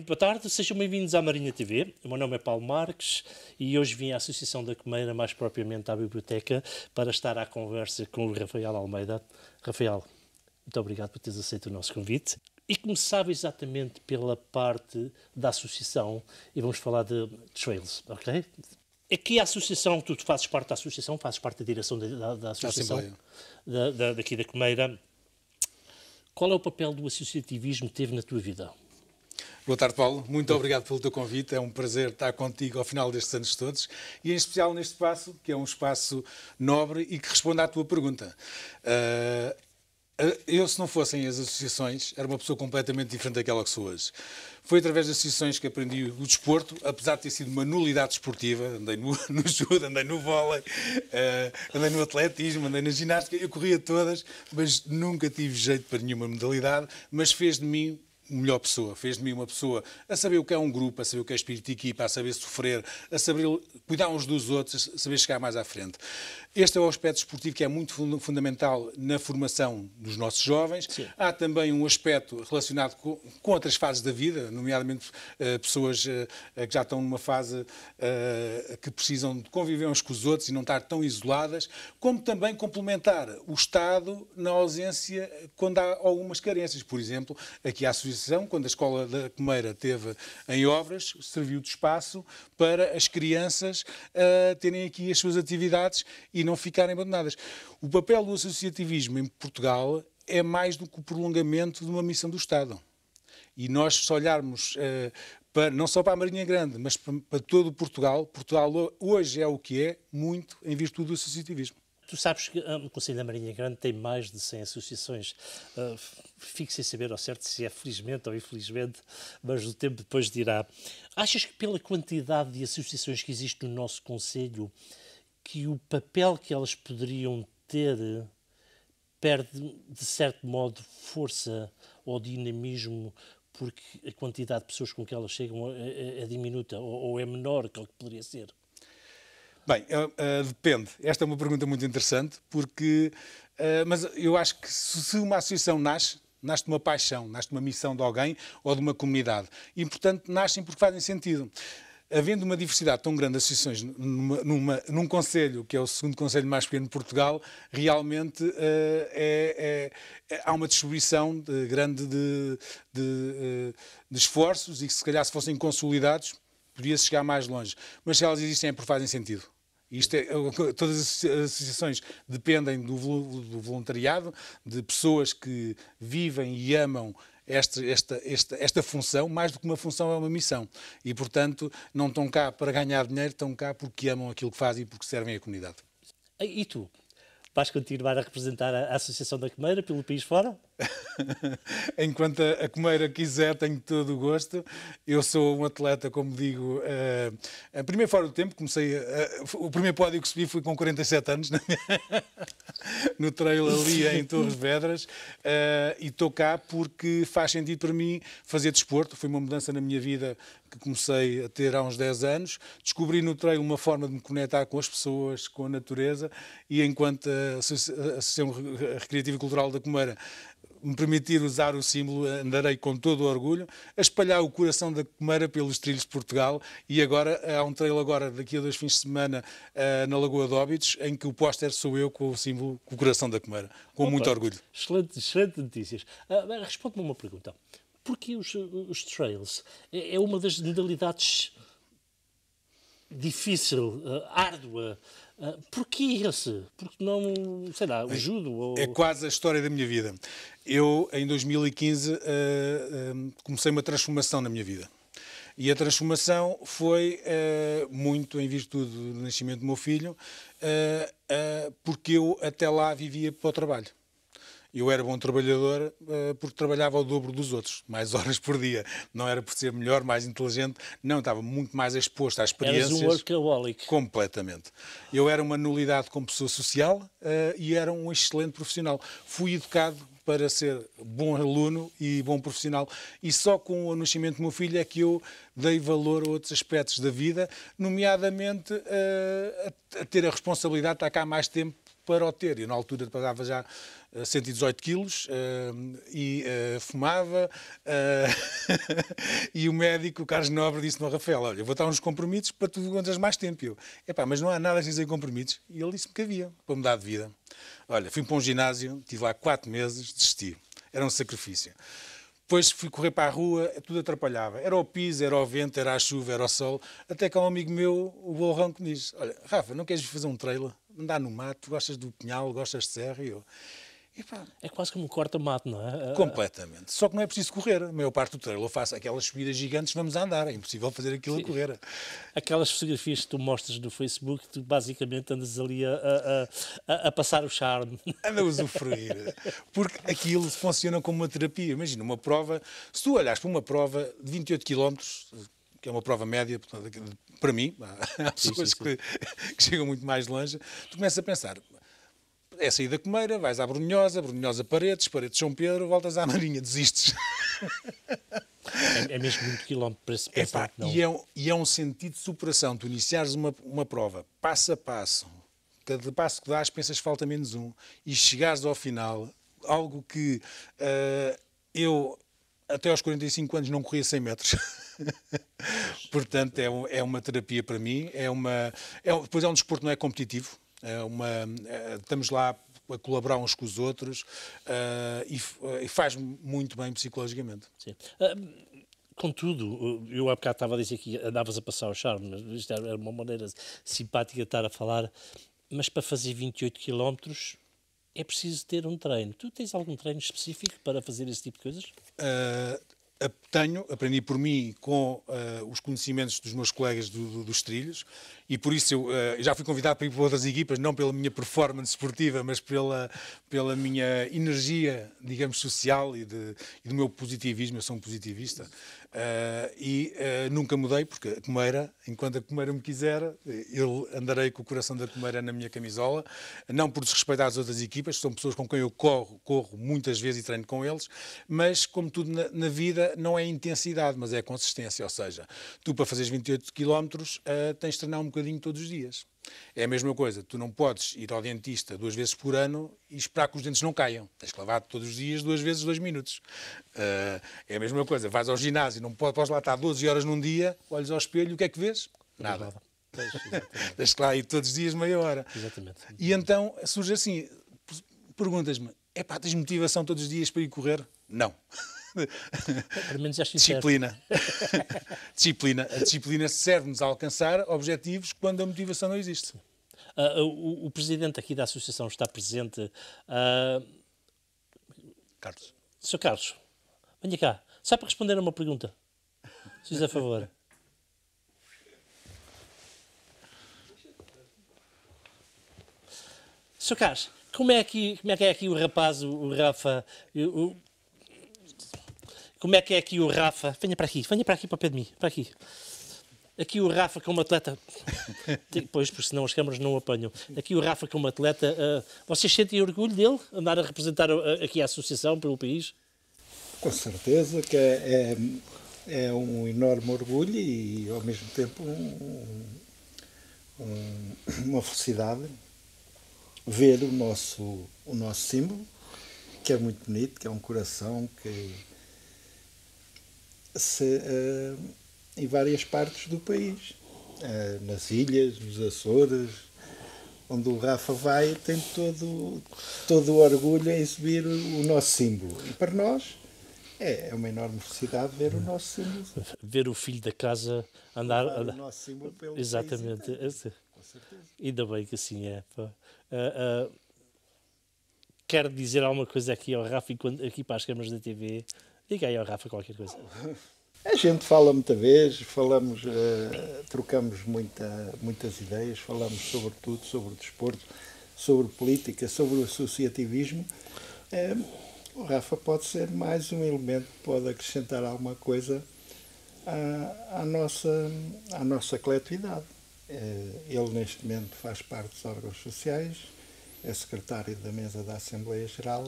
muito boa tarde, sejam bem-vindos à Marinha TV. O meu nome é Paulo Marques e hoje vim à Associação da Comeira, mais propriamente à Biblioteca, para estar à conversa com o Rafael Almeida. Rafael, muito obrigado por teres aceito o nosso convite. E começava exatamente pela parte da Associação e vamos falar de trails, ok? Aqui é a associação, tu fazes parte da associação, fazes parte da direção da, da, da associação, da, da, daqui da Comeira. Qual é o papel do associativismo que teve na tua vida? Boa tarde, Paulo. Muito obrigado pelo teu convite. É um prazer estar contigo ao final destes anos todos e, em especial, neste espaço, que é um espaço nobre e que responde à tua pergunta. Ah, eu, se não fossem as associações, era uma pessoa completamente diferente daquela que sou hoje. Foi através das associações que aprendi o desporto, apesar de ter sido uma nulidade esportiva. Andei no, no judo, andei no vôlei, uh, andei no atletismo, andei na ginástica, eu corria todas, mas nunca tive jeito para nenhuma modalidade. Mas fez de mim melhor pessoa, fez de mim uma pessoa a saber o que é um grupo, a saber o que é espírito de equipa, a saber sofrer, a saber cuidar uns dos outros, a saber chegar mais à frente. Este é o aspecto esportivo que é muito fundamental na formação dos nossos jovens. Sim. Há também um aspecto relacionado com, outras fases da vida, nomeadamente eh, pessoas eh, que já estão numa fase eh, que precisam de conviver uns com os outros e não estar tão isoladas, como também complementar o Estado na ausência quando há algumas carências. Por exemplo, aqui a Associação, quando a Escola da Comeira teve em obras, serviu de espaço para as crianças terem aqui as suas atividades e e não ficarem abandonadas. O papel do associativismo em Portugal é mais do que o prolongamento de uma missão do Estado. E nós, se olharmos uh, para, não só para a Marinha Grande, mas para, para todo Portugal, Portugal hoje é o que é, muito em virtude do associativismo. Tu sabes que um, ah, o Conselho da Marinha Grande tem mais de 100 associações. Uh, fico sem saber ao certo se é felizmente ou infelizmente, mas o tempo depois dirá. Achas que pela quantidade de associações que existe no nosso Conselho, que o papel que elas poderiam ter eh, perde, de certo modo, força ou dinamismo porque a quantidade de pessoas com que elas chegam é, é diminuta ou, ou, é menor que o que poderia ser? Bem, uh, uh, depende. Esta é uma pergunta muito interessante, porque. Uh, mas eu acho que se uma associação nasce, nasce de uma paixão, nasce de uma missão de alguém ou de uma comunidade. E, portanto, nascem porque fazem sentido havendo uma diversidade tão grande de associações numa, numa, num conselho, que é o segundo conselho mais pequeno de Portugal, realmente uh, é, é, é, há uma distribuição de, grande de, de, eh, de, esforços e que se calhar se fossem consolidados podia-se chegar mais longe. Mas se elas existem é porque fazem sentido. Isto é, todas as associações dependem do, do voluntariado, de pessoas que vivem e amam esta esta, esta, esta função, mais do que uma função, é uma missão. E, portanto, não estão cá para ganhar dinheiro, estão cá porque amam aquilo que fazem e porque servem à comunidade. E tu? vais continuar a representar a, Associação da Comeira pelo país fora? Enquanto a, Comeira quiser, tenho todo o gosto. Eu sou um atleta, como digo, uh, primeiro fora do tempo, comecei. Uh, o primeiro pódio que subi foi com 47 anos, né? no trail ali em Torres Vedras, uh, e estou cá porque faz sentido para mim fazer desporto. Foi uma mudança na minha vida que comecei a ter há uns 10 anos. Descobri no trail uma forma de me conectar com as pessoas, com a natureza, e enquanto eh, a eh, Associação Recreativa e Cultural da Comeira me permitir usar o símbolo, eh, andarei com todo o orgulho, a espalhar o coração da Comeira pelos trilhos de Portugal e agora há um trailer agora daqui a dois fins de semana na Lagoa de Óbidos em que o póster sou eu com o símbolo, com o coração da Comeira, com Opa, muito orgulho. Excelente, excelente notícias. Uh, Responde-me uma pergunta. Porquê os, os trails? É, é uma das modalidades difícil, ah, árdua, ah, porquê esse? Porque não, sei lá, o judo? Ou... É quase a história da minha vida. Eu, em 2015, uh, uh, comecei uma transformação na minha vida. E a transformação foi ah, muito em virtude do nascimento do meu filho, ah, porque eu até lá vivia para o trabalho eu era bom trabalhador uh, porque trabalhava o dobro dos outros, mais horas por dia. Não era por ser melhor, mais inteligente, não, estava muito mais exposto às experiências. Eras um workaholic. Completamente. Eu era uma nulidade como pessoa social uh, e era um excelente profissional. Fui educado para ser bom aluno e bom profissional. E só com o nascimento do meu filho é que eu dei valor a outros aspectos da vida, nomeadamente uh, a ter a responsabilidade de estar cá mais tempo para o ter. Eu, na altura, pesava já 118 eh, quilos uh, e uh, fumava. Uh, e o médico, o Carlos Nobre, disse-me ao Rafael: Olha, vou dar uns compromissos para tu aguentas mais tempo. Eu, epá, mas não há nada sem compromissos. E ele disse-me que havia, para mudar de vida. Olha, fui para um ginásio, estive lá quatro meses, desisti. Era um sacrifício. Depois fui correr para a rua, tudo atrapalhava. Era o piso, era o vento, era a chuva, era o sol. Até que um amigo meu, o Bolrão, que me diz: Olha, Rafa, não queres fazer um trailer? andar no mato, gostas do pinhal, gostas de serra. E eu, é quase como um corta-mato, não é? Ah, Completamente. Só que não é preciso correr. A maior parte do trailer faz aquelas subidas gigantes, vamos a andar. É impossível fazer aquilo Sim. a correr. Aquelas fotografias que tu mostras no Facebook, tu basicamente andas ali a, a, a, a passar o charme. Anda a usufruir. Porque aquilo funciona como uma terapia. Imagina, uma prova. Se tu olhas para uma prova de 28 km, que é uma prova média, portanto, para mim, há pessoas que, que, chegam muito mais longe, tu começas a pensar, é sair da Comeira, vais à Brunhosa, Brunhosa Paredes, Paredes São Pedro, voltas à Marinha, desistes. É, é mesmo muito quilómetro para se pensar. Epá, não... e, é, e é um sentido de superação. Tu iniciares uma, uma prova, passo a passo, cada passo que dás pensas falta menos um, e chegares ao final, algo que uh, eu até aos 45 anos não corria 100 metros. Portanto, é, é uma terapia para mim. É uma, é, depois é um desporto não é competitivo. É uma, é, estamos lá a colaborar uns com os outros uh, e, eh, e faz muito bem psicologicamente. Sim. Uh, contudo, eu há bocado estava a dizer que andavas a passar o charme, mas isto era uma maneira simpática de estar a falar, mas para fazer 28 quilómetros é preciso ter um treino. Tu tens algum treino específico para fazer esse tipo de coisas? Uh, tenho, aprendi por mim com uh, os conhecimentos dos meus colegas do, do, dos trilhos e por isso eu uh, já fui convidado para ir para outras equipas, não pela minha performance esportiva, mas pela, pela minha energia, digamos, social e, de, e do meu positivismo. Eu sou um positivista. Uh, e uh, nunca mudei, porque a comeira, enquanto a comeira me quiser, eh, eu andarei com o coração da comeira na minha camisola, não por desrespeitar as outras equipas, são pessoas com quem eu corro, corro muitas vezes e treino com eles, mas como tudo na, na vida, não é intensidade, mas é consistência, ou seja, tu para fazeres 28 km uh, tens de treinar um bocadinho todos os dias. É a mesma coisa, tu não podes ir ao dentista duas vezes por ano e esperar que os dentes não caiam. Tens que lavar todos os dias, duas vezes, dois minutos. Uh, é a mesma coisa, vais ao ginásio, não podes lá estar 12 horas num dia, olhas ao espelho e o que é que vês? Nada. Tens que lá ir todos os dias meia hora. Exatamente. E então surge assim, perguntas-me, é pá, tens motivação todos os dias para ir correr? Não. Pelo menos é disciplina. disciplina. A disciplina serve-nos a alcançar objetivos quando a motivação não existe. Uh, o, o, presidente aqui da associação está presente. Uh... Carlos. Sr. Carlos, venha cá. Só para responder a uma pergunta. Se a favor. Sr. Carlos, como é, que, como é que é aqui o rapaz, o, o Rafa, o, como é que é aqui o Rafa? Venha para aqui, venha para aqui para pé de mim, para aqui. Aqui o Rafa como é atleta, pois, porque senão as câmaras não o apanham. Aqui o Rafa como é atleta, uh, vocês sentem orgulho dele andar a representar eh, aqui a associação pelo país? Com certeza que é, é, é um enorme orgulho e ao mesmo tempo um, um, uma felicidade ver o nosso, o nosso símbolo, que é muito bonito, que é um coração que se, uh, em várias partes do país. Uh, nas ilhas, nos Açores, onde o Rafa vai, tem todo, todo o orgulho em exibir o, o nosso símbolo. E para nós, é, é uma enorme felicidade ver o nosso símbolo. Ver o filho da casa andar. O nosso símbolo pelo Exatamente. É, Com certeza. Ainda bem que assim é. Uh, uh, quero dizer alguma coisa aqui ao Rafa, aqui para as câmaras da TV. Diga aí ao Rafa qualquer coisa. A gente fala muita vez, falamos, uh, trocamos muita, muitas ideias, falamos sobre tudo, sobre o desporto, sobre política, sobre o associativismo. Uh, o Rafa pode ser mais um elemento pode acrescentar alguma coisa à, à nossa, à nossa coletividade. Uh, ele, neste momento, faz parte dos órgãos sociais, é secretário da mesa da Assembleia Geral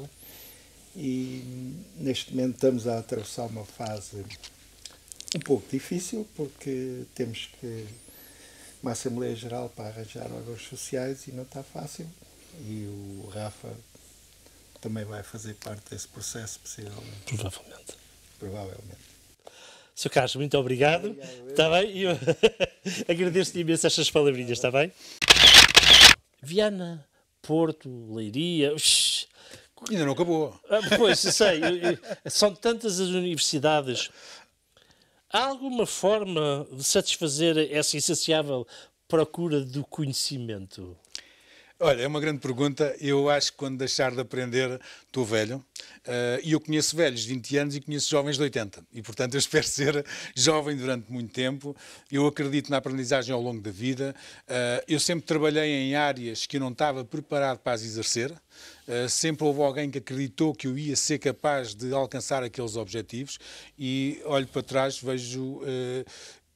e neste momento estamos a atravessar uma fase um pouco difícil, porque temos que uma Assembleia Geral para arranjar órgãos sociais e não está fácil. E o Rafa também vai fazer parte desse processo, possivelmente. Provavelmente. Provavelmente. Sr. Carlos, muito obrigado. obrigado está bem? Eu... Agradeço-lhe imenso estas palavrinhas, está bem? Viana, Porto, Leiria. Ainda não acabou. Ah, pois, sei. São tantas as universidades. Há alguma forma de satisfazer essa insaciável procura do conhecimento? Olha, é uma grande pergunta. Eu acho que quando deixar de aprender, estou velho. Eh, e uh, eu conheço velhos de 20 anos e conheço jovens de 80. E, portanto, eu espero ser jovem durante muito tempo. Eu acredito na aprendizagem ao longo da vida. Uh, eu sempre trabalhei em áreas que eu não estava preparado para as exercer. Uh, sempre houve alguém que acreditou que eu ia ser capaz de alcançar aqueles objetivos e olho para trás, vejo uh,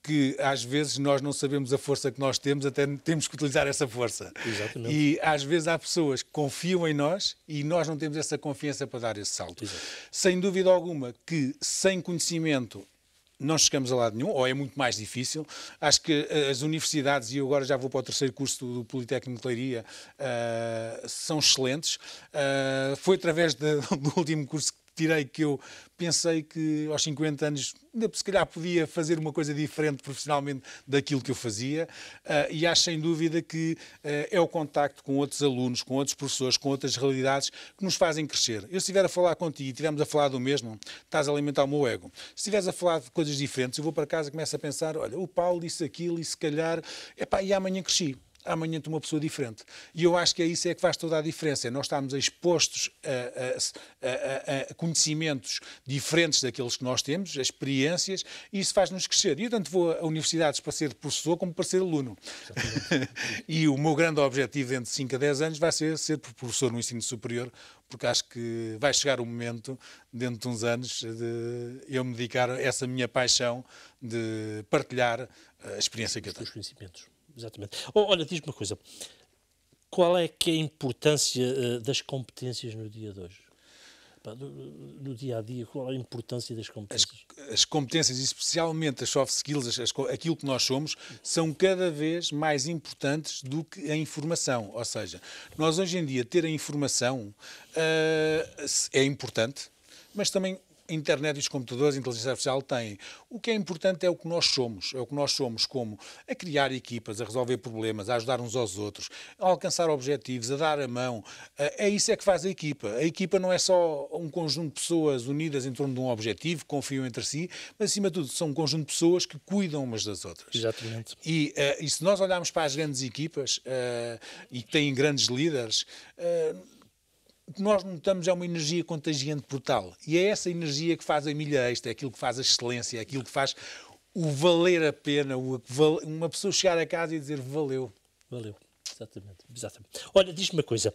que às vezes nós não sabemos a força que nós temos, até temos que utilizar essa força. Exatamente. E às vezes há pessoas que confiam em nós e nós não temos essa confiança para dar esse salto. Exato. Sem dúvida alguma que sem conhecimento não chegamos a lado nenhum, ou é muito mais difícil. Acho que eh, as universidades, e eu agora já vou para o terceiro curso do Politécnico de Leiria, uh, são excelentes. Uh, foi através de, do último curso que tirei que eu pensei que aos 50 anos se calhar podia fazer uma coisa diferente profissionalmente daquilo que eu fazia uh, e acho sem dúvida que uh, é o contacto com outros alunos, com outros professores, com outras realidades que nos fazem crescer. Eu se estiver a falar contigo e estivermos a falar do mesmo, estás a alimentar o meu ego. Se estiveres a falar de coisas diferentes, eu vou para casa e começo a pensar, olha, o Paulo disse aquilo e se calhar, epá, e amanhã cresci amanhã de uma pessoa diferente. E eu acho que é isso é que faz toda a diferença. Nós estamos expostos a, a, a, a conhecimentos diferentes daqueles que nós temos, a experiências, e isso faz-nos crescer. E eu tanto vou a universidades para ser professor como para ser aluno. e o meu grande objetivo dentro de 5 a 10 anos vai ser ser professor no ensino superior, porque acho que vai chegar o momento, dentro de uns anos, de eu me dedicar a essa minha paixão de partilhar eh, a experiência que eu tenho. Os conhecimentos. Exatamente. Oh, olha, diz-me uma coisa. Qual é que é a importância uh, das competências no dia de hoje? No, dia a dia, qual é a importância das competências? As, as competências, especialmente as soft skills, as, as, aquilo que nós somos, são cada vez mais importantes do que a informação. Ou seja, nós hoje em dia ter a informação uh, é importante, mas também a internet e os computadores, a inteligência artificial têm. O que é importante é o que nós somos, é o que nós somos como a criar equipas, a resolver problemas, a ajudar uns aos outros, a alcançar objetivos, a dar a mão. Eh, é isso é que faz a equipa. A equipa não é só um conjunto de pessoas unidas em torno de um objetivo, confiam entre si, mas acima de tudo são um conjunto de pessoas que cuidam umas das outras. Exatamente. E, eh, e se nós olharmos para as grandes equipas eh, e que têm grandes líderes, o que nós notamos é uma energia contagiante brutal. E é essa energia que faz a milha extra, é aquilo que faz a excelência, é aquilo que faz o valer a pena, o, uma pessoa chegar a casa e dizer valeu. Valeu, exatamente. exatamente. Olha, diz-me uma coisa.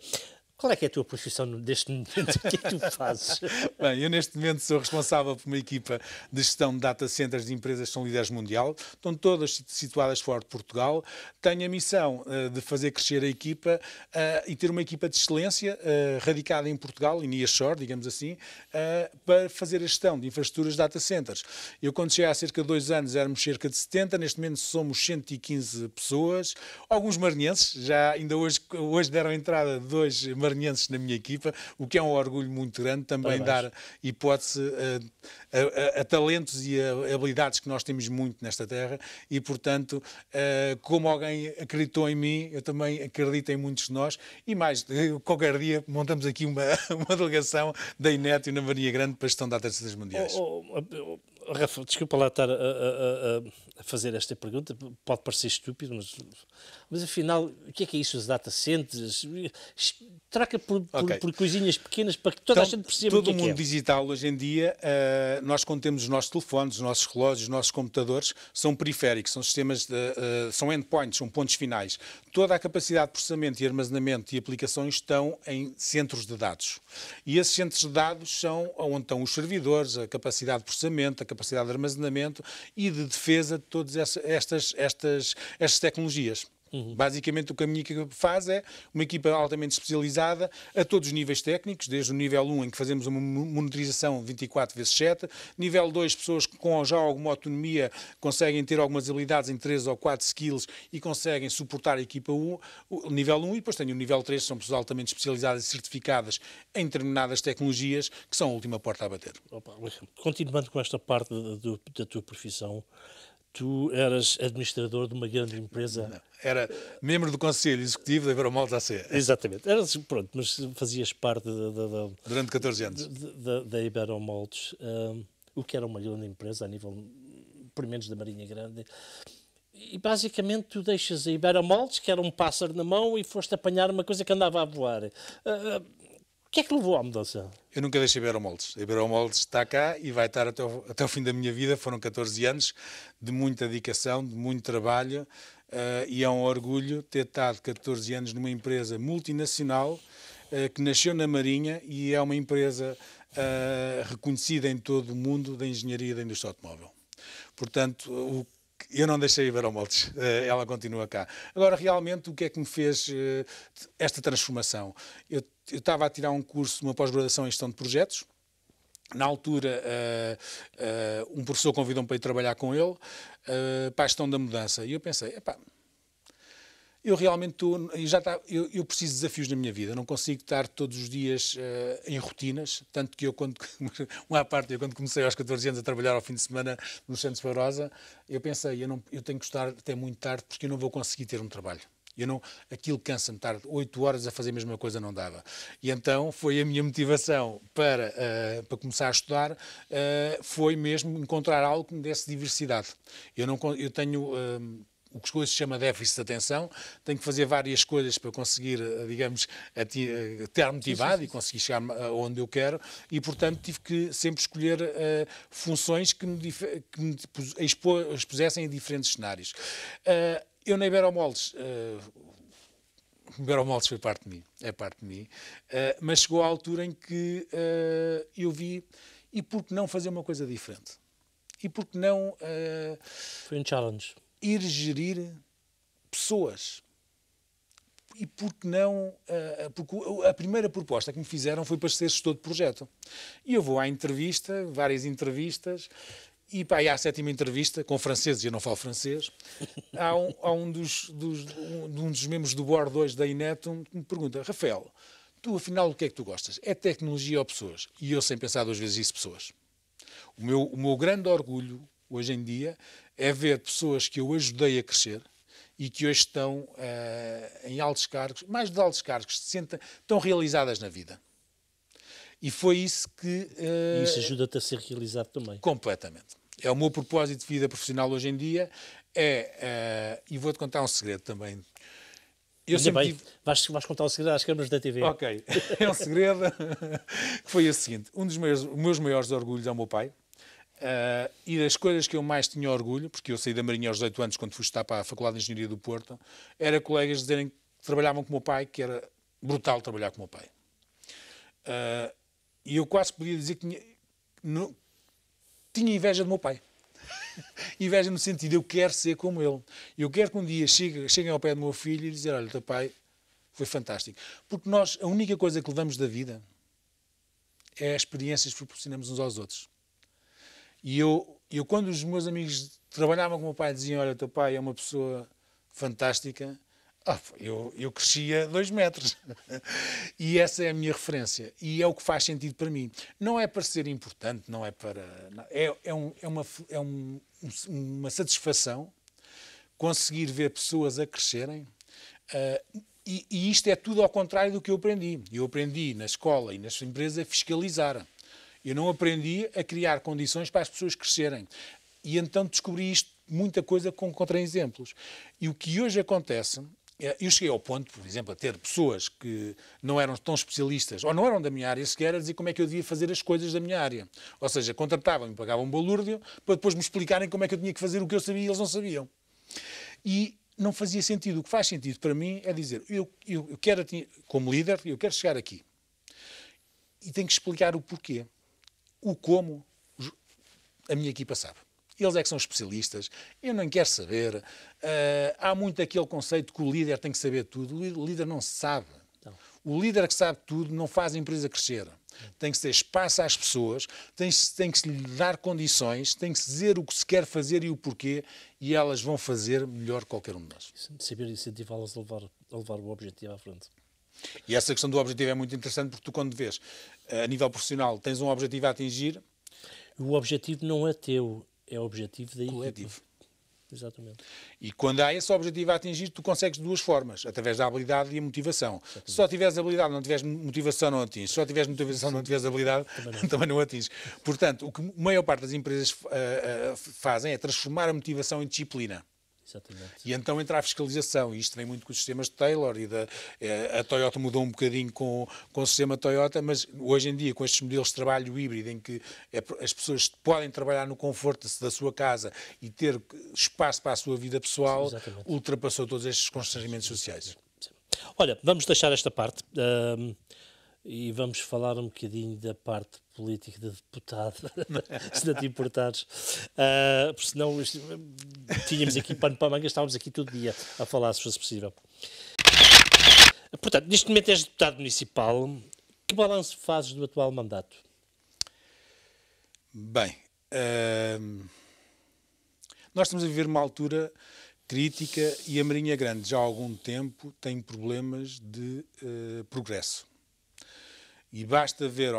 Qual é que é a tua profissão neste momento? O que é que tu fazes? Bem, eu neste momento sou responsável por uma equipa de gestão de data centers de empresas que são líderes mundial, estão todas situadas fora de Portugal. Tenho a missão uh, de fazer crescer a equipa uh, e ter uma equipa de excelência uh, radicada em Portugal, em Nearshore, digamos assim, para fazer a gestão de infraestruturas de data centers. Eu quando cheguei há cerca de dois anos éramos cerca de 70, neste momento somos 115 pessoas, alguns marinhenses, já ainda hoje, hoje deram entrada dois marinhenses maranhenses na minha equipa, o que é um orgulho muito grande também Parabéns. dar hipótese eh, a, a, a talentos e a habilidades que nós temos muito nesta terra e, portanto, eh, como alguém acreditou em mim, eu também acredito em muitos de nós e mais, qualquer dia montamos aqui uma, uma delegação da Inétio na Maria Grande para a gestão de datas mundiais. Oh, oh, oh, Rafa, desculpa lá estar a, a, a, fazer esta pergunta, pode parecer estúpido, mas, mas afinal, o que é que é isso, os data centers? Traca é por, okay. por, coisinhas pequenas para que toda então, a gente perceba todo o que é mundo é? digital hoje em dia, uh, nós contemos os nossos telefones, os nossos relógios, os nossos computadores, são periféricos, são sistemas, de, uh, são endpoints, são pontos finais toda a capacidade de processamento e armazenamento e aplicações estão em centros de dados. E esses centros de dados são onde estão os servidores, a capacidade de processamento, a capacidade de armazenamento e de defesa de todas estas, estas, estas tecnologias. Uhum. Basicamente, o caminho que faz é uma equipa altamente especializada a todos os níveis técnicos, desde o nível 1, em que fazemos uma monitorização 24 vezes 7, nível 2, pessoas que com já alguma autonomia conseguem ter algumas habilidades em 3 ou 4 skills e conseguem suportar a equipa 1, o nível 1, e depois tem o nível 3, são pessoas altamente especializadas e certificadas em determinadas tecnologias que são a última porta a bater. Opa, continuando com esta parte da, da tua profissão, tu eras administrador de uma grande empresa. Não, era membro do Conselho Executivo da Iberomolta AC. Exatamente. era pronto, mas fazias parte da... da, da Durante 14 anos. Da, da hum, o que era uma grande empresa a nível, por menos da Marinha Grande. E basicamente tu deixas a Iberomaltes, que era um pássaro na mão, e foste apanhar uma coisa que andava a voar. Uh, o que é que levou à mudança? Eu nunca deixei Iberomoldes. A Iberomoldes está cá e vai estar até o, até o fim da minha vida. Foram 14 anos de muita dedicação, de muito trabalho uh, e é um orgulho ter estado 14 anos numa empresa multinacional uh, que nasceu na Marinha e é uma empresa uh, reconhecida em todo o mundo da engenharia e da indústria automóvel. Portanto, o eu não deixei a ao Moltes, eh, ela continua cá. Agora, realmente, o que é que me fez eh, esta transformação? Eu, eu estava a tirar um curso, uma pós-graduação em gestão de projetos, na altura, uh, uh, um professor convidou-me para ir trabalhar com ele uh, para a gestão da mudança. E eu pensei, epá, eu realmente estou, já tá, eu, eu, preciso de desafios na minha vida, não consigo estar todos os dias uh, em rotinas, tanto que eu quando, uma parte, eu quando comecei aos 14 anos a trabalhar ao fim de semana no Centro de Fabrosa, eu pensei, eu, não, eu tenho que estar até muito tarde porque eu não vou conseguir ter um trabalho. Eu não, aquilo cansa-me estar 8 horas a fazer a mesma coisa, não dava. E então foi a minha motivação para, uh, para começar a estudar, uh, foi mesmo encontrar algo que me desse diversidade. Eu, não, eu tenho o que se chama déficit de atenção, tenho que fazer várias coisas para conseguir, eh, digamos, eh, ter motivado sim, sim, sim. e conseguir chegar onde eu quero e, portanto, tive que sempre escolher uh, funções que me, que me expo expusessem em diferentes cenários. Uh, eu na Iberomoles, uh, Iberomoles foi parte de mim, é parte de mim, uh, mas chegou à altura em que eu vi, e por que não fazer uma coisa diferente? E por que não... Foi um challenge ir gerir pessoas. E por que não. Porque a primeira proposta que me fizeram foi para ser gestor de projeto. E eu vou à entrevista, várias entrevistas, e pá, e à sétima entrevista, com franceses, e eu não falo francês, há um, há um, dos, dos, um, um dos membros do Board 2 da Inetum que me pergunta: Rafael, tu afinal o que é que tu gostas? É tecnologia ou pessoas? E eu, sem pensar duas vezes, disse pessoas. O meu, o meu grande orgulho hoje em dia é ver pessoas que eu ajudei a crescer e que hoje estão uh, em altos cargos, mais de altos cargos, se estão realizadas na vida. E foi isso que. Uh, e isso ajuda-te a ser realizado também. Completamente. É o meu propósito de vida profissional hoje em dia. É, uh, e vou-te contar um segredo também. Eu Ainda bem, tive... vais, vais, contar o um segredo às câmaras da TV. Ok, é um segredo que foi o seguinte: um dos meus, meus maiores orgulhos é o meu pai, Uh, e das coisas que eu mais tinha orgulho, porque eu saí da Marinha aos 18 anos, quando fui estudar para a Faculdade de Engenharia do Porto, era colegas dizerem que trabalhavam com o meu pai, que era brutal trabalhar com o meu pai. Uh, e eu quase podia dizer que tinha, tinha inveja do meu pai. inveja no sentido, eu quero ser como ele. Eu quero que um dia cheguem chegue ao pé do meu filho e dizer, olha, teu pai foi fantástico. Porque nós, a única coisa que levamos da vida é as experiências que proporcionamos uns aos outros. E eu, eu quando os meus amigos trabalhavam com o meu pai, diziam: Olha, teu pai é uma pessoa fantástica. Ah, eu, eu crescia dois metros. e essa é a minha referência. E é o que faz sentido para mim. Não é para ser importante, não é para. É, é, um, é, uma, é um, uma satisfação conseguir ver pessoas a crescerem. Uh, e, e, isto é tudo ao contrário do que eu aprendi. Eu aprendi na escola e nas empresas a fiscalizar. Eu não aprendi a criar condições para as pessoas crescerem. E então descobri isto, muita coisa com contra-exemplos. E o que hoje acontece é, eu cheguei ao ponto, por exemplo, a ter pessoas que não eram tão especialistas ou não eram da minha área sequer a dizer como é que eu devia fazer as coisas da minha área. Ou seja, contratavam-me, pagavam um balúrdio para depois me explicarem como é que eu tinha que fazer o que eu sabia e eles não sabiam. E não fazia sentido. O que faz sentido para mim é dizer, eu, eu, eu quero, como líder, eu quero chegar aqui. E tenho que explicar o porquê o como a minha equipa sabe. Eles é que são especialistas, eu não quero saber. Uh, há muito aquele conceito que o líder tem que saber tudo. O líder não sabe. Não. O líder que sabe tudo não faz a empresa crescer. Tem que ser espaço às pessoas, tem, tem que se lhe dar condições, tem que dizer o que se quer fazer e o porquê, e elas vão fazer melhor que qualquer um de nós. Saber incentivá-las a levar, a levar o objetivo à frente. E essa questão do objetivo é muito interessante porque tu, quando vês a nível profissional, tens um objetivo a atingir. O objetivo não é teu, é o objetivo da coletivo. Equipa. Exatamente. E quando há esse objetivo a atingir, tu consegues de duas formas, através da habilidade e a motivação. Exatamente. Se só tiveres habilidade, não tiveres motivação, não atinges. Se só tiveres motivação, não tiveres habilidade, também não, também não atinges. Portanto, o que a maior parte das empresas uh, uh, fazem é transformar a motivação em disciplina. Exatamente. E então entra a fiscalização, e isto vem muito com os sistemas de Taylor, e da, eh, a Toyota mudou um bocadinho com, com o sistema Toyota, mas hoje em dia, com estes modelos de trabalho híbrido, em que é as pessoas podem trabalhar no conforto da sua casa e ter espaço para a sua vida pessoal, Exatamente. ultrapassou todos estes constrangimentos sociais. Olha, vamos deixar esta parte ehm, e vamos falar um bocadinho da parte político de deputado, se não te importares. Uh, porque senão tínhamos aqui pano para manga, estávamos aqui todo dia a falar, se fosse possível. Portanto, neste momento és deputado municipal. Que balanço fazes do atual mandato? Bem, uh, nós estamos a viver uma altura crítica e a Marinha é Grande já há algum tempo tem problemas de uh, progresso. E basta ver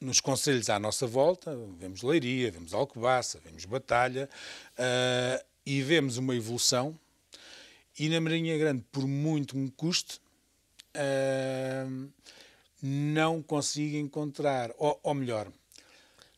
nos conselhos à nossa volta, vemos Leiria, vemos Alcobaça, vemos Batalha, uh, e vemos uma evolução. E na Marinha Grande, por muito me custe, uh, não consigo encontrar, ou, ou, melhor...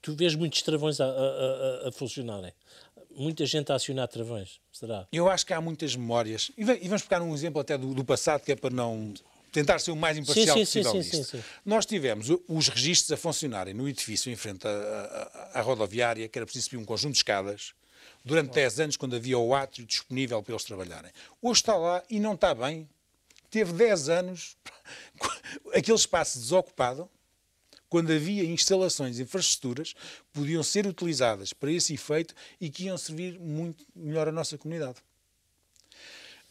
Tu vês muitos travões a, a, a, a funcionarem? É? muita gente a acionar travões, será? Eu acho que há muitas memórias. E, vamos pegar um exemplo até do, do passado, que é para não tentar ser o mais imparcial sim, sim, possível sim, sim, Nós tivemos os registros a funcionarem no edifício em frente à, à, à rodoviária, que era preciso subir um conjunto de escadas, durante 10 anos, quando havia o átrio disponível para eles trabalharem. Hoje está lá e não está bem. Teve 10 anos, aquele espaço desocupado, quando havia instalações, infraestruturas, podiam ser utilizadas para esse efeito e que iam servir muito melhor à nossa comunidade.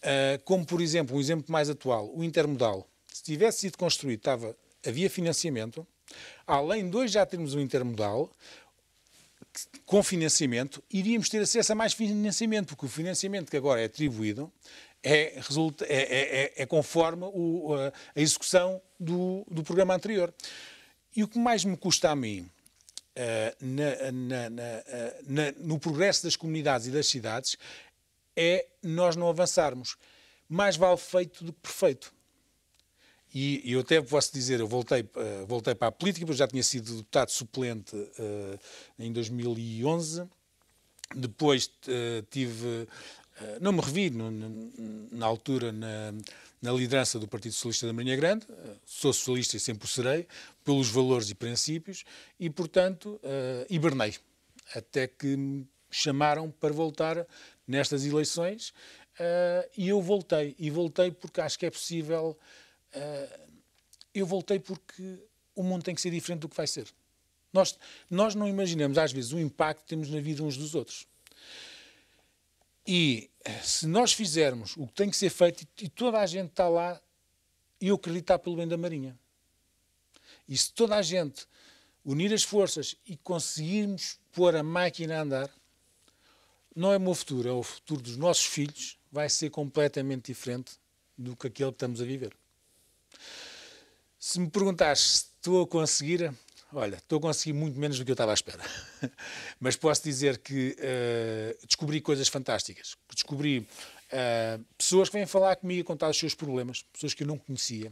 Ah, como, por exemplo, um exemplo mais atual, o intermodal. Se tivesse sido construído, estava, havia financiamento. Além de hoje já termos um intermodal, com financiamento, iríamos ter acesso a mais financiamento, porque o financiamento que agora é atribuído é, resulta, é, é, é, é conforme o, a execução do, do programa anterior. E o que mais me custa a mim, ah, na, na, ah, na, no progresso das comunidades e das cidades é nós não avançarmos. Mais vale feito do que perfeito. E, eu até posso dizer, eu voltei, uh, voltei para a política, porque já tinha sido deputado suplente uh, em 2011. Depois uh, tive. não me revi no, no, na altura na, na, liderança do Partido Socialista da Marinha Grande. sou socialista e sempre o serei, pelos valores e princípios, e, portanto, hibernei. Até que me chamaram para voltar nestas eleições uh, e eu voltei. E voltei porque acho que é possível. Uh, eu voltei porque o mundo tem que ser diferente do que vai ser. Nós, nós não imaginamos, às vezes, o impacto que temos na vida uns dos outros. E eh, se nós fizermos o que tem que ser feito, e toda a gente está lá, eu acredito está pelo bem da Marinha. E se toda a gente unir as forças e conseguirmos pôr a máquina a andar, não é o meu futuro, é o futuro dos nossos filhos, vai ser completamente diferente do que aquele que estamos a viver. Se me perguntares se estou a conseguir, olha, estou a conseguir muito menos do que eu estava à espera. Mas posso dizer que uh, descobri coisas fantásticas. Descobri uh, pessoas que vêm falar comigo e contar os seus problemas, pessoas que eu não conhecia.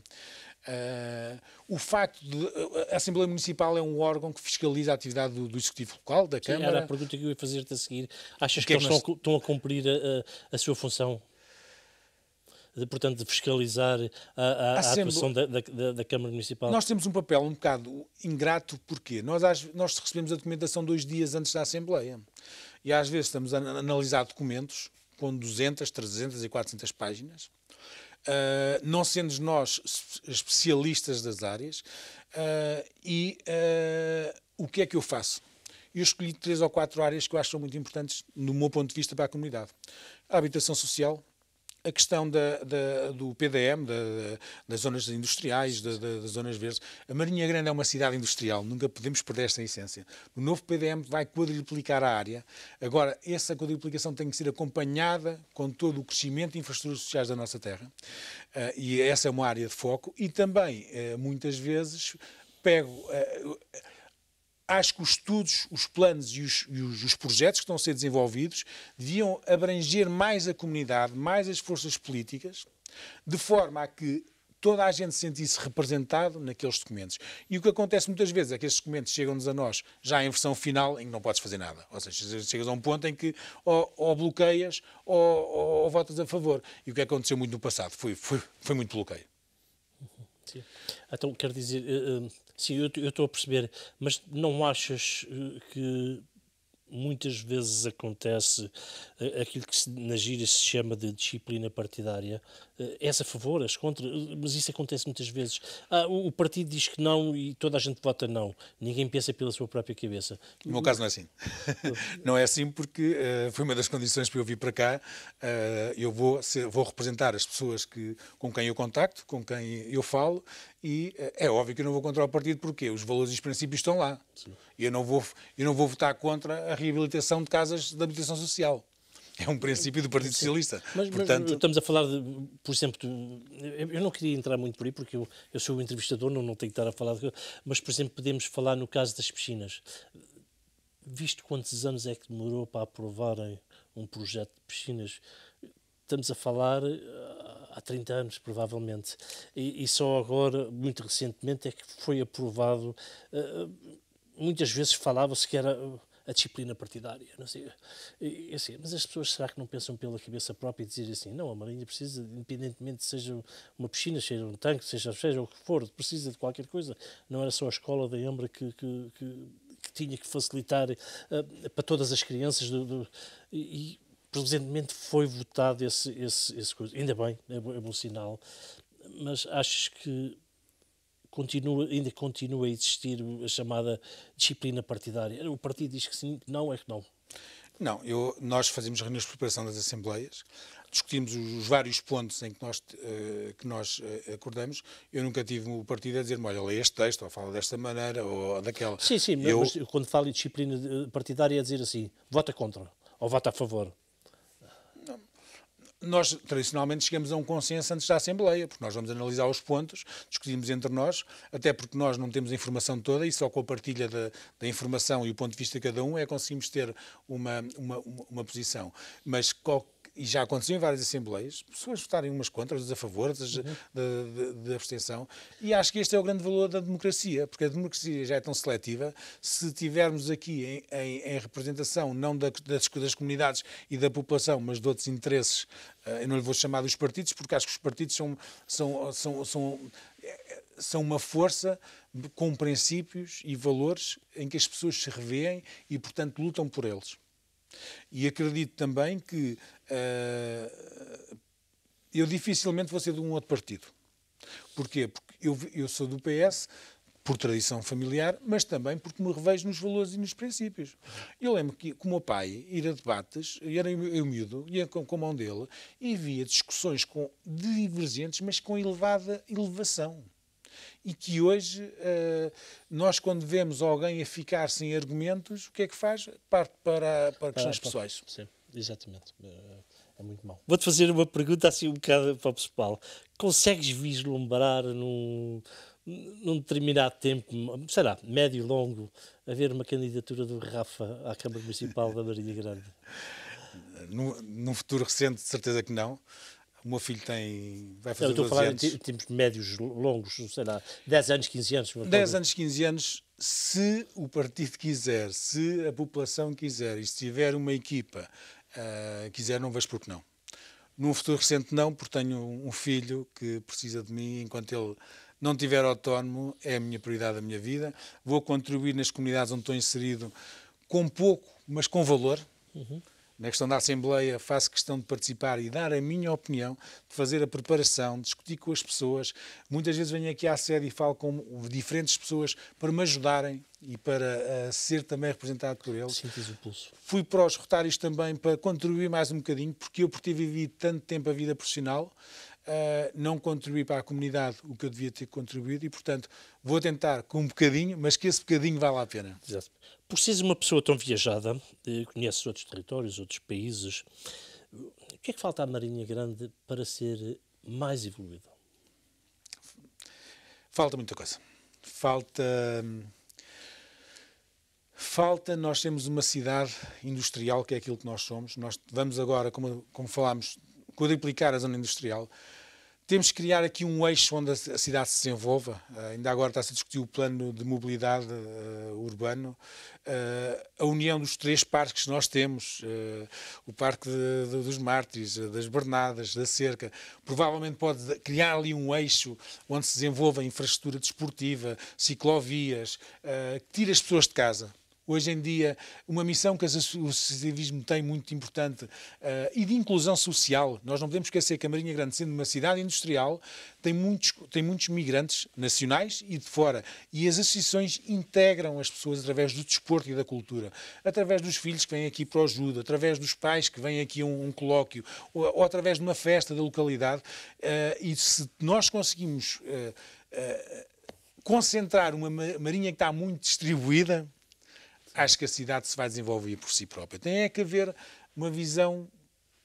Uh, o facto de ah, a Assembleia Municipal é um órgão que fiscaliza a atividade do, do Executivo Local, da Sim, Câmara. Era a pergunta que eu ia fazer-te a seguir. Achas que, que é eles estão a cumprir a, ah, a sua função? De, portanto, de fiscalizar a, a, a atuação da, da, da, Câmara Municipal? Nós temos um papel um bocado ingrato, porque nós, nós recebemos a documentação dois dias antes da Assembleia. E às vezes estamos a analisar documentos com 200, 300 e 400 páginas uh, não sendo nós especialistas das áreas, uh, e uh, o que é que eu faço? Eu escolhi três ou quatro áreas que eu acho muito importantes, no meu ponto de vista, para a comunidade. A habitação social, a questão da, da, do PDM, da, das zonas industriais, das zonas verdes. A Marinha Grande é uma cidade industrial, nunca podemos perder esta essência. O novo PDM vai quadriplicar a área. Agora, essa quadriplicação tem que ser acompanhada com todo o crescimento de infraestruturas sociais da nossa terra. Uh, e essa é uma área de foco. E também, uh, muitas vezes, pego. Uh, acho que os estudos, os planos e, os, e os, os, projetos que estão a ser desenvolvidos deviam abranger mais a comunidade, mais as forças políticas, de forma a que toda a gente se sentisse representado naqueles documentos. E o que acontece muitas vezes é que esses documentos chegam-nos a nós já em versão final em que não podes fazer nada. Ou seja, chegas a um ponto em que ou, ou bloqueias ou, ou, ou, votas a favor. E o que aconteceu muito no passado foi, foi, foi muito bloqueio. Sim. Então, quero dizer... Uh, uh Sim, eu estou a perceber, mas não achas eh, que muitas vezes acontece eh, aquilo que na gíria se chama de disciplina partidária. Eh, és a favor, és contra, mas isso acontece muitas vezes. Ah, o partido diz que não e toda a gente vota não. Ninguém pensa pela sua própria cabeça. No meu caso não é assim. não é assim porque uh, foi uma das condições para eu vir para cá. Uh, eu vou, vou representar as pessoas que, com quem eu contacto, com quem eu falo e eh, é óbvio que eu não vou contra o partido porque os valores e os princípios estão lá. E eu não, vou, eu não vou votar contra a reabilitação de casas de habitação social. É um princípio do Partido Socialista. Mas, Portanto... Mas estamos a falar, de, por exemplo, eu não queria entrar muito por aí, porque eu, eu sou o entrevistador, não, não tenho que estar a falar, de, mas, por exemplo, podemos falar no caso das piscinas. Visto quantos anos é que demorou para aprovarem um projeto de piscinas, estamos a falar eh, há 30 anos, provavelmente. E, e só agora, muito recentemente, é que foi aprovado. Eh, muitas vezes falava-se que era eh, a disciplina partidária. Não sei, assim, mas as pessoas será que não pensam pela cabeça própria e dizer assim, não, a Marinha precisa, independentemente seja uma piscina, seja um tanque, seja, seja o que for, precisa de qualquer coisa. Não era só a escola da Embra que, que, que, que tinha que facilitar uh, para todas as crianças do, do, e presentemente foi votado esse, esse, esse coisa. Ainda bem, é bom, é bom sinal. Mas acho que continua, ainda continua a existir a chamada disciplina partidária. O partido diz que sim, que não é que não. Não, eu, nós fazemos reuniões de preparação das assembleias, discutimos os, vários pontos em que nós, eh, que nós eh, acordamos. Eu nunca tive o partido a dizer-me, olha, lê este texto, ou fala desta maneira, ou daquela. Sim, sim, eu... mas quando falo em disciplina partidária é dizer assim, vota contra, ou vota a favor nós tradicionalmente chegamos a um consenso antes da Assembleia, porque nós vamos analisar os pontos, discutimos entre nós, até porque nós não temos a informação toda e só com a partilha da, da informação e o ponto de vista de cada um é conseguimos ter uma, uma, uma, uma posição. Mas e já aconteceu em várias assembleias, pessoas votarem umas contra, outras a favor, outras de, de, de, abstenção, e acho que este é o grande valor da democracia, porque a democracia já é tão seletiva, se tivermos aqui em, em, em representação não da, das, das, comunidades e da população, mas de outros interesses, eh, eu não lhe vou chamar dos partidos, porque acho que os partidos são, são, são, são são uma força com princípios e valores em que as pessoas se revêem e, portanto, lutam por eles. E acredito também que uh, eu dificilmente vou ser de um outro partido. Porquê? Porque eu, eu sou do PS, por tradição familiar, mas também porque me revejo nos valores e nos princípios. Eu lembro que, com o meu pai, ir a debates, eu era eu miúdo, ia com, com a mão dele, e via discussões com divergentes, mas com elevada elevação e que hoje uh, nós, quando vemos alguém a ficar sem argumentos, o que é que faz? Parte para, para questões pessoais. Sim, exatamente. Eh, é muito mau. Vou-te fazer uma pergunta assim um bocado para o pessoal. Consegues vislumbrar num, num determinado tempo, sei lá, médio e longo, haver uma candidatura do Rafa à Câmara Municipal da Marinha Grande? No, num futuro recente, de certeza que não. O meu filho tem. Vai fazer eu estou a falar anos. em termos médios longos, sei lá, 10 anos, 15 anos. 10 anos, 15 anos, se o partido quiser, se a população quiser e se tiver uma equipa uh, quiser, não vejo porque não. Num futuro recente, não, porque tenho um filho que precisa de mim enquanto ele não tiver autónomo, é a minha prioridade da minha vida. Vou contribuir nas comunidades onde estou inserido com pouco, mas com valor. Uhum na questão da Assembleia, faço questão de participar e dar a minha opinião, de fazer a preparação, discutir com as pessoas. Muitas vezes venho aqui à sede e falo com diferentes pessoas para me ajudarem e para uh, ser também representado por eles. Sintes o pulso. Fui para os Rotários também para contribuir mais um bocadinho, porque eu, por ter vivido tanto tempo a vida profissional, Uh, não contribuí para a comunidade o que eu devia ter contribuído e, portanto, vou tentar com um bocadinho, mas que esse bocadinho vale a pena. Exato. Por seres uma pessoa tão viajada, eh, conheces outros territórios, outros países, o que é que falta à Marinha Grande para ser mais evoluída? Falta muita coisa. Falta. Falta, nós temos uma cidade industrial, que é aquilo que nós somos. Nós vamos agora, como, como falámos, quadriplicar a zona industrial. Temos que criar aqui um eixo onde a cidade se desenvolva. Ah, ainda agora está-se a discutir o plano de mobilidade uh, urbano. Uh, a união dos três parques que nós temos, uh, o Parque de, de, dos Mártires, das Bernadas, da Cerca, provavelmente pode criar ali um eixo onde se desenvolva infraestrutura desportiva, ciclovias, que tire as pessoas de casa Hoje em dia, uma missão que o associativismo tem muito importante uh, e de inclusão social. Nós não podemos esquecer que a Marinha Grande, sendo uma cidade industrial, tem muitos, tem muitos migrantes nacionais e de fora. E as associações integram as pessoas através do desporto e da cultura, através dos filhos que vêm aqui para o ajuda, através dos pais que vêm aqui a um, um colóquio, ou, ou, através de uma festa da localidade. Uh, e se nós conseguimos. Uh, concentrar uma marinha que está muito distribuída, acho que a cidade se vai desenvolver por si própria. Tem é que haver uma visão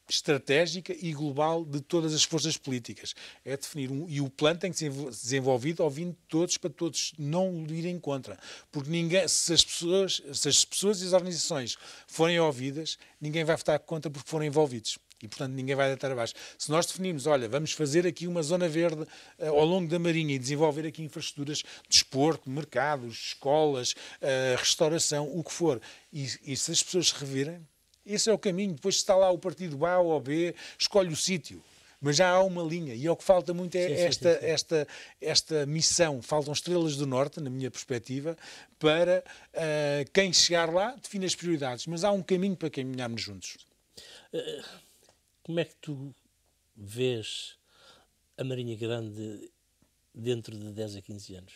estratégica e global de todas as forças políticas. É definir um, e o plano tem que ser desenvolvido ouvindo todos para todos não irem contra, porque ninguém se as pessoas, se as pessoas e as organizações forem ouvidas, ninguém vai votar contra porque foram envolvidos. E, portanto, ninguém vai deitar abaixo. Se nós definimos olha, vamos fazer aqui uma zona verde uh, ao longo da Marinha e desenvolver aqui infraestruturas de esporte, mercados, escolas, uh, restauração, o que for, e, e se as pessoas se revirem, esse é o caminho. Depois está lá o partido A ou B, escolhe o sítio mas já há uma linha e é o que falta muito é sim, sim, esta, sim. esta, esta missão. Faltam estrelas do norte, na minha perspectiva, para uh, quem chegar lá define as prioridades, mas há um caminho para caminharmos juntos. Uh como é que tu vês a Marinha Grande dentro de 10 a 15 anos?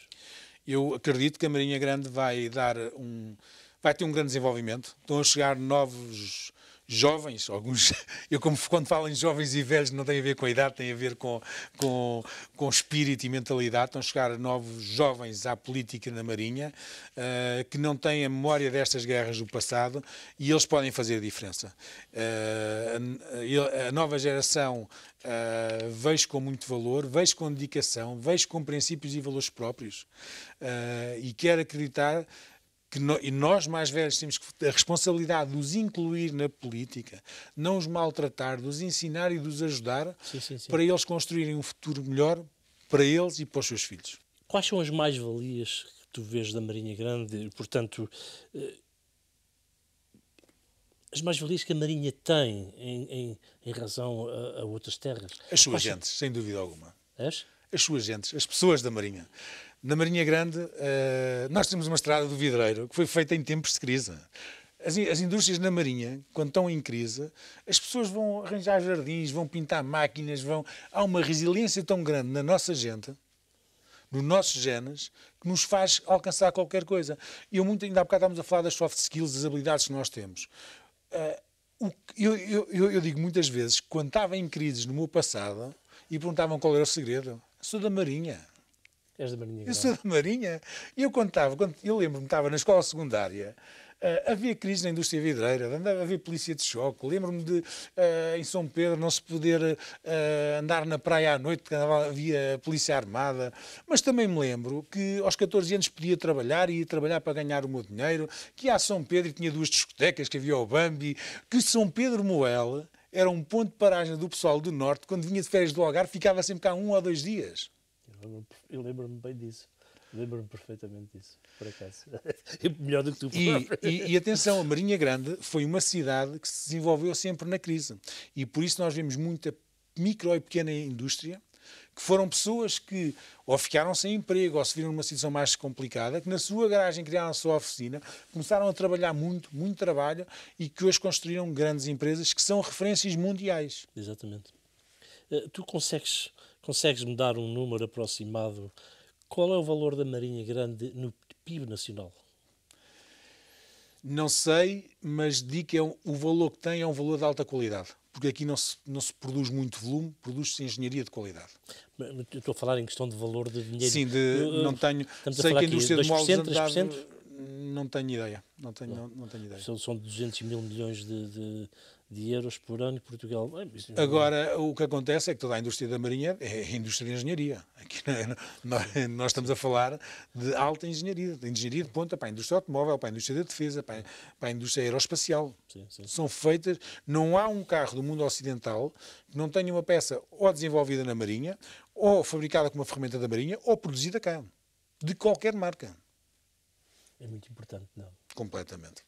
Eu acredito que a Marinha Grande vai dar um vai ter um grande desenvolvimento. Estão a chegar novos jovens, alguns, eu como quando falo em jovens e velhos não tem a ver com a idade, tem a ver com, com, com espírito e mentalidade, estão a chegar novos jovens à política na Marinha, uh, que não têm a memória destas guerras do passado e eles podem fazer a diferença. Uh, a, a nova geração Uh, vejo com muito valor, vejo com dedicação, vejo com princípios e valores próprios uh, e quero acreditar que no, e nós mais velhos temos que, a responsabilidade de os incluir na política, não os maltratar, de os ensinar e de os ajudar sim, sim, sim. para eles construírem um futuro melhor para eles e para os seus filhos. Quais são as mais-valias que tu vês da Marinha Grande? Portanto, eh, as mais-valias que a Marinha tem em, em, em razão a, a, outras terras? As suas Quais gentes, são? sem dúvida alguma. As? As suas gentes, as pessoas da Marinha na Marinha Grande, uh, nós temos uma estrada do Vidreiro que foi feita em tempos de crise. As, as, indústrias na Marinha, quando estão em crise, as pessoas vão arranjar jardins, vão pintar máquinas, vão. Há uma resiliência tão grande na nossa gente, nos nossos genes, que nos faz alcançar qualquer coisa. E eu muito, ainda há bocado estávamos a falar das soft skills, das habilidades que nós temos. Uh, eu, eu, eu, eu digo muitas vezes, quando estava em crises no meu passado e perguntavam qual era o segredo, sou da Marinha És da Marinha. Eu sou da Marinha. E eu contava, quando, eu lembro-me, estava na escola secundária, Uh, havia crise na indústria vidreira, andava, havia polícia de choque. Lembro-me de uh, em São Pedro não se poder uh, andar na praia à noite, porque havia polícia armada. Mas também me lembro que aos 14 anos podia trabalhar e ia trabalhar para ganhar o meu dinheiro, que há a São Pedro tinha duas discotecas, que havia o Bambi, que São Pedro Moel era um ponto de paragem do pessoal do Norte, quando vinha de férias do Algarve, ficava sempre cá um ou dois dias. Eu lembro-me bem disso. Lembro-me perfeitamente disso, por acaso. É melhor do que tu e, e, e, atenção, a Marinha Grande foi uma cidade que se desenvolveu sempre na crise. E por isso nós vemos muita micro e pequena indústria, que foram pessoas que ou ficaram sem emprego ou se viram numa situação mais complicada, que na sua garagem criaram a sua oficina, começaram a trabalhar muito, muito trabalho e que hoje construíram grandes empresas que são referências mundiais. Exatamente. Uh, tu consegues Consegues-me dar um número aproximado? Qual é o valor da Marinha Grande no PIB nacional? Não sei, mas digo que é um, o valor que tem é um valor de alta qualidade. Porque aqui não se, não se produz muito volume, produz-se engenharia de qualidade. Eu estou a falar em questão de valor de dinheiro. Sim, de, eu, não tenho. sei que a indústria de móveis não tenho ideia. Não tenho, não, não tenho ideia. São 200 mil milhões de, de, de euros por ano em Portugal. É, Agora, o que acontece é que toda a indústria da marinha é, é indústria de engenharia. Aqui nós, é, nós estamos a falar de alta engenharia, de engenharia de ponta para a indústria automóvel, para a indústria da defesa, para, a, para a indústria aeroespacial. Sim, sim. São feitas. Não há um carro do mundo ocidental que não tenha uma peça ou desenvolvida na marinha, ou fabricada com uma ferramenta da marinha, ou produzida cá. De qualquer marca. É muito importante, não? Completamente.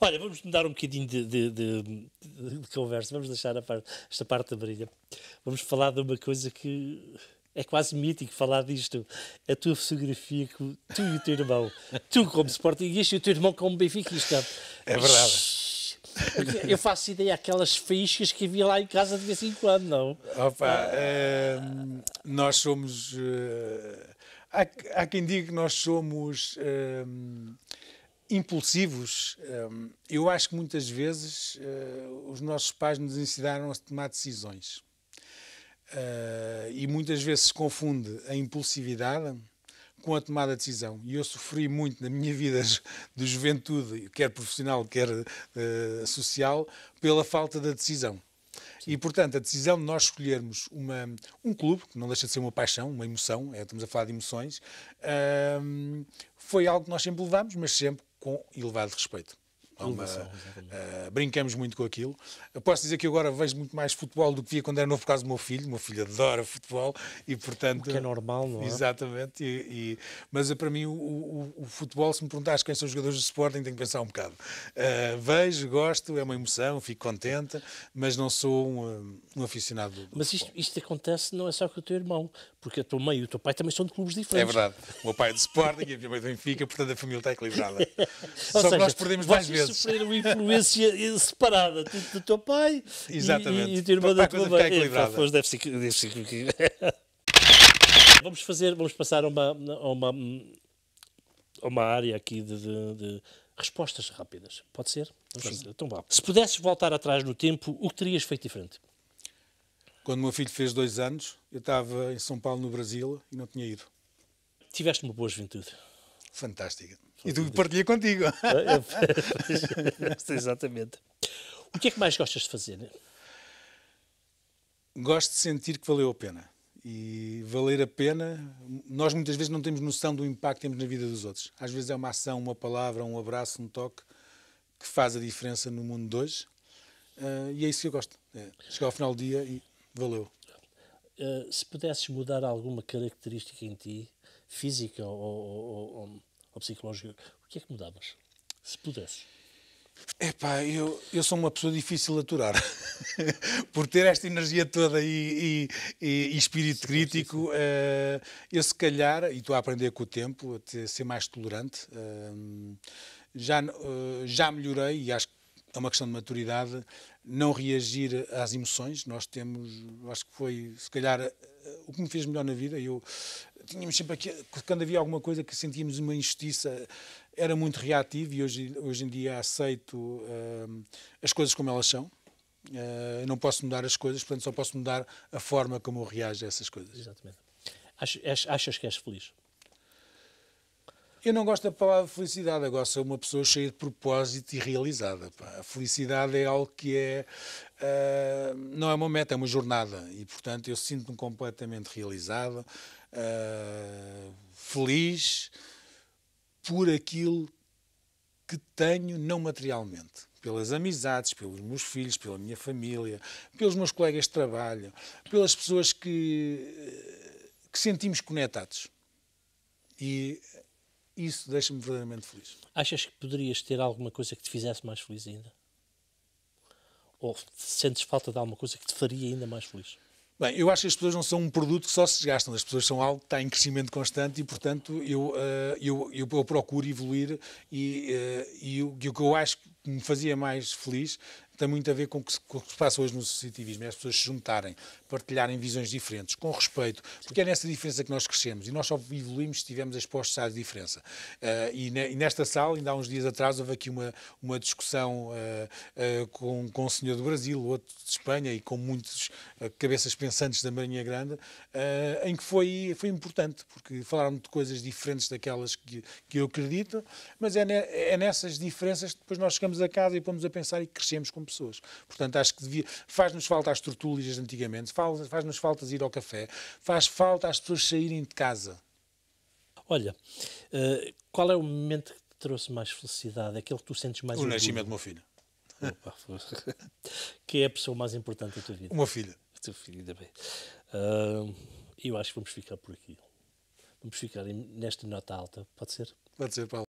Olha, vamos mudar um bocadinho de, de, de, de conversa, vamos deixar parte, esta parte da brilha. Vamos falar de uma coisa que é quase mítico falar disto. A tua fotografia com tu e o teu irmão. tu como Sportingista e o teu irmão como benfiquista. É verdade. Eu faço ideia aquelas faíscas que havia lá em casa de vez em quando, não? Opa, ah, é, nós somos. É, há, há, quem diga que nós somos. Ehm, impulsivos. Hum, eu acho que muitas vezes eh, os nossos pais nos ensinaram a tomar decisões. Eh, e muitas vezes se confunde a impulsividade com a tomada de decisão. E eu sofri muito na minha vida de juventude, quer profissional, quer eh, social, pela falta da decisão. E, portanto, a decisão de nós escolhermos uma, um clube, que não deixa de ser uma paixão, uma emoção, é, estamos a falar de emoções, um, foi algo que nós sempre levámos, mas sempre com elevado respeito. Há uma, uh, brincamos muito com aquilo. Eu posso dizer que agora vejo muito mais futebol do que via quando era novo por causa do meu filho. O meu filho adora futebol e, portanto... O que é normal, não é? Exatamente. E, e, mas ah, para mim o, o, o, futebol, se me perguntares quem são os jogadores de Sporting, tenho que pensar um bocado. Uh, vejo, gosto, é uma emoção, fico contente, mas não sou um, ah, um aficionado do Mas isto, isto, acontece não é só com o teu irmão, porque a tua mãe e o teu pai também são de clubes é diferentes. É verdade. O meu pai é de Sporting e a minha mãe do Benfica, portanto a família está equilibrada. só seja, que nós perdemos mais vezes portugueses. sofrer uma influência separada do, do teu pai Exatamente. e, do irmão da tua mãe. É, pois deve ser, deve ser... vamos fazer, vamos passar a uma, a uma, a uma área aqui de, de, de respostas rápidas. Pode ser? Sim. Então vá. Se pudesses voltar atrás no tempo, o que terias feito diferente? Quando o meu filho fez dois anos, eu estava em São Paulo, no Brasil, e não tinha ido. Tiveste uma boa juventude. Fantástica. E tu partilha contigo. É, é, exatamente. O que é que mais gostas de fazer? Gosto de sentir que valeu a pena. E valer a pena, nós muitas vezes não temos noção do impacto que temos na vida dos outros. Às vezes é uma ação, uma palavra, um abraço, um toque que faz a diferença no mundo de hoje. Uh, e é isso que eu gosto. É chegar ao final do dia e valeu. Uh, se pudesses mudar alguma característica em ti, física ou, ou, ou, ou psicológica, o que é que mudavas, se pudesses? Epá, eu, eu sou uma pessoa difícil de aturar. Por ter esta energia toda e, e, e espírito crítico, uh, eu se calhar, e estou a aprender com o tempo, a ter, ser mais tolerante, uh, já, uh, já melhorei, e acho que é uma questão de maturidade, não reagir às emoções. Nós temos, acho que foi, se calhar, o que me fez melhor na vida. Eu tínhamos sempre aqui, quando havia alguma coisa que sentíamos uma injustiça, era muito reativo e hoje, hoje em dia aceito uh, as coisas como elas são. Uh, não posso mudar as coisas, portanto só posso mudar a forma como eu reajo a essas coisas. Exatamente. Achas, achas que és feliz? Eu não gosto da palavra felicidade, gosto sou uma pessoa cheia de propósito e realizada. Pá. A felicidade é algo que é. Uh, não é uma meta, é uma jornada. E, portanto, eu sinto-me completamente realizado uh, feliz por aquilo que tenho não materialmente. Pelas amizades, pelos meus filhos, pela minha família, pelos meus colegas de trabalho, pelas pessoas que, eh, que sentimos conectados. E isso deixa-me verdadeiramente feliz. Achas que poderias ter alguma coisa que te fizesse mais feliz ainda? Ou sentes falta de alguma coisa que te faria ainda mais feliz? Bem, eu acho que as pessoas não são um produto que só se desgastam, as pessoas são algo que está em crescimento constante e, portanto, eu, eh, eu, eu, eu procuro evoluir e, eh, e o, o que eu acho que me fazia mais feliz tem muito a ver com o que se, com o que se passa hoje no associativismo, é as pessoas se juntarem, partilharem visões diferentes, com respeito, porque é nessa diferença que nós crescemos e nós só evoluímos se estivermos expostos à diferença. Uh, e, ne, e, nesta sala, ainda há uns dias atrás, houve aqui uma, uma discussão uh, uh, com, com um senhor do Brasil, outro de Espanha e com muitos cabeças pensantes da Marinha Grande, em que foi, foi importante, porque falaram de coisas diferentes daquelas que, que eu acredito, mas é, ne, é nessas diferenças que depois nós chegamos a casa e pomos a pensar e crescemos como com pessoas. Portanto, acho que devia. Faz-nos falta as tertúlias antigamente, faz-nos falta ir ao café, faz falta as pessoas saírem de casa. Olha, uh, qual é o momento que te trouxe mais felicidade? Aquele que tu sentes mais. O orgulho? nascimento do meu filho. Opa, que é a pessoa mais importante da tua vida? Uma filha. A tua filha, ainda bem. Uh, eu acho que vamos ficar por aqui. Vamos ficar nesta nota alta, pode ser? Pode ser, Paulo.